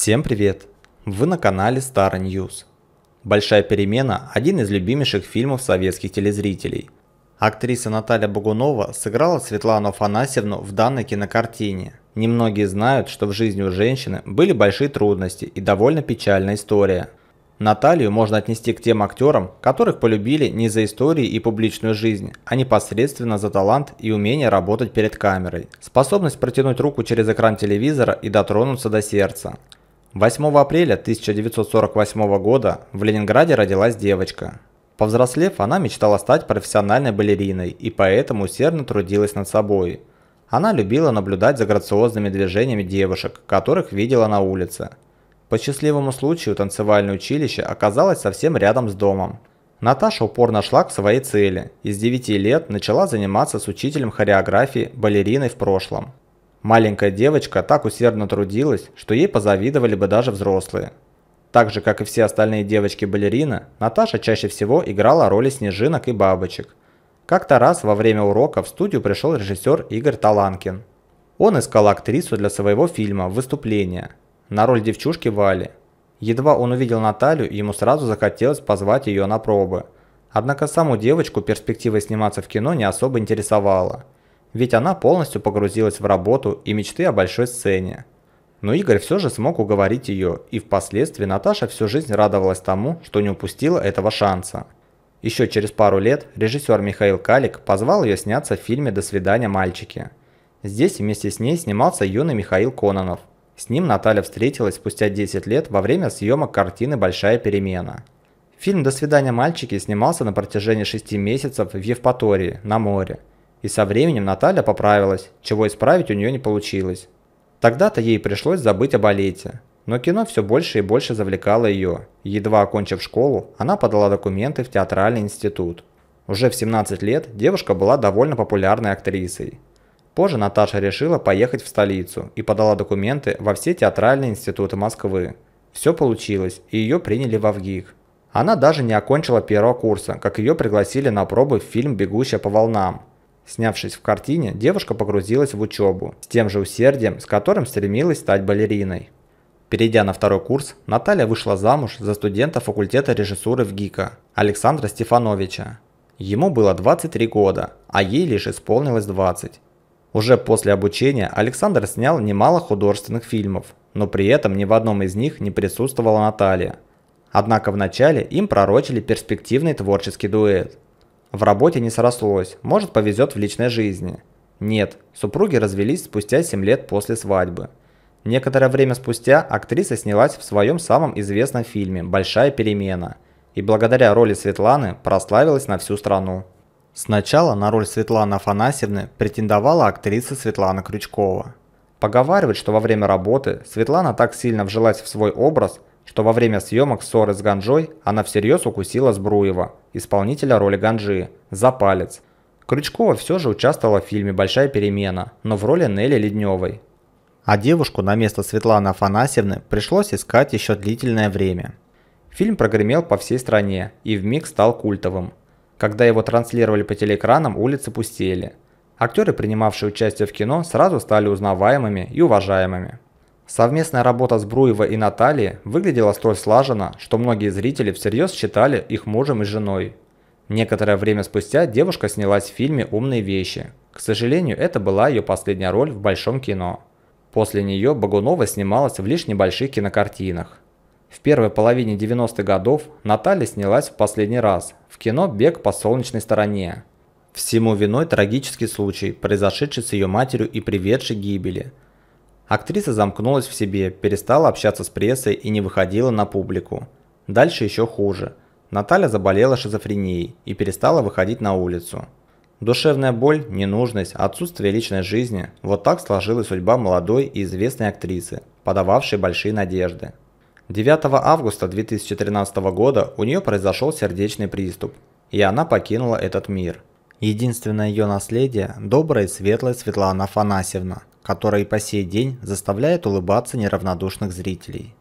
Всем привет! Вы на канале Star News. «Большая перемена» – один из любимейших фильмов советских телезрителей. Актриса Наталья Богунова сыграла Светлану Афанасьевну в данной кинокартине. Немногие знают, что в жизни у женщины были большие трудности и довольно печальная история. Наталью можно отнести к тем актерам, которых полюбили не за истории и публичную жизнь, а непосредственно за талант и умение работать перед камерой, способность протянуть руку через экран телевизора и дотронуться до сердца. 8 апреля 1948 года в Ленинграде родилась девочка. Повзрослев, она мечтала стать профессиональной балериной и поэтому усердно трудилась над собой. Она любила наблюдать за грациозными движениями девушек, которых видела на улице. По счастливому случаю танцевальное училище оказалось совсем рядом с домом. Наташа упорно шла к своей цели и с 9 лет начала заниматься с учителем хореографии балериной в прошлом. Маленькая девочка так усердно трудилась, что ей позавидовали бы даже взрослые. Так же, как и все остальные девочки балерина, Наташа чаще всего играла роли снежинок и бабочек. Как-то раз во время урока в студию пришел режиссер Игорь Таланкин. Он искал актрису для своего фильма «Выступление» на роль девчушки Вали. Едва он увидел Наталью, ему сразу захотелось позвать ее на пробы. Однако саму девочку перспектива сниматься в кино не особо интересовала – ведь она полностью погрузилась в работу и мечты о большой сцене. Но Игорь все же смог уговорить ее, и впоследствии Наташа всю жизнь радовалась тому, что не упустила этого шанса. Еще через пару лет режиссер Михаил Калик позвал ее сняться в фильме «До свидания, мальчики». Здесь вместе с ней снимался юный Михаил Кононов. С ним Наталья встретилась спустя 10 лет во время съемок картины «Большая перемена». Фильм «До свидания, мальчики» снимался на протяжении 6 месяцев в Евпатории, на море. И со временем Наталья поправилась, чего исправить у нее не получилось. Тогда-то ей пришлось забыть о балете. Но кино все больше и больше завлекало ее. Едва окончив школу, она подала документы в театральный институт. Уже в 17 лет девушка была довольно популярной актрисой. Позже Наташа решила поехать в столицу и подала документы во все театральные институты Москвы. Все получилось, и ее приняли во ВГИК. Она даже не окончила первого курса, как ее пригласили на пробы в фильм «Бегущая по волнам», Снявшись в картине, девушка погрузилась в учебу с тем же усердием, с которым стремилась стать балериной. Перейдя на второй курс, Наталья вышла замуж за студента факультета режиссуры в ГИКа Александра Стефановича. Ему было 23 года, а ей лишь исполнилось 20. Уже после обучения Александр снял немало художественных фильмов, но при этом ни в одном из них не присутствовала Наталья. Однако вначале им пророчили перспективный творческий дуэт – в работе не срослось, может повезет в личной жизни. Нет, супруги развелись спустя 7 лет после свадьбы. Некоторое время спустя актриса снялась в своем самом известном фильме «Большая перемена» и благодаря роли Светланы прославилась на всю страну. Сначала на роль Светланы Афанасьевны претендовала актриса Светлана Крючкова. Поговаривают, что во время работы Светлана так сильно вжилась в свой образ, что во время съемок ссоры с Ганжой она всерьез укусила Сбруева исполнителя роли Ганжи, за палец. Крючкова все же участвовала в фильме «Большая перемена», но в роли Нелли Ледневой. А девушку на место Светланы Афанасьевны пришлось искать еще длительное время. Фильм прогремел по всей стране и в миг стал культовым. Когда его транслировали по телеэкранам, улицы пустели. Актеры, принимавшие участие в кино, сразу стали узнаваемыми и уважаемыми. Совместная работа с Бруева и Натальей выглядела столь слаженно, что многие зрители всерьез считали их мужем и женой. Некоторое время спустя девушка снялась в фильме «Умные вещи». К сожалению, это была ее последняя роль в большом кино. После нее Багунова снималась в лишь небольших кинокартинах. В первой половине 90-х годов Наталья снялась в последний раз в кино «Бег по солнечной стороне». Всему виной трагический случай, произошедший с ее матерью и приведший к гибели – Актриса замкнулась в себе, перестала общаться с прессой и не выходила на публику. Дальше еще хуже. Наталья заболела шизофренией и перестала выходить на улицу. Душевная боль, ненужность, отсутствие личной жизни – вот так сложилась судьба молодой и известной актрисы, подававшей большие надежды. 9 августа 2013 года у нее произошел сердечный приступ, и она покинула этот мир. Единственное ее наследие – добрая и светлая Светлана Афанасьевна – которая и по сей день заставляет улыбаться неравнодушных зрителей.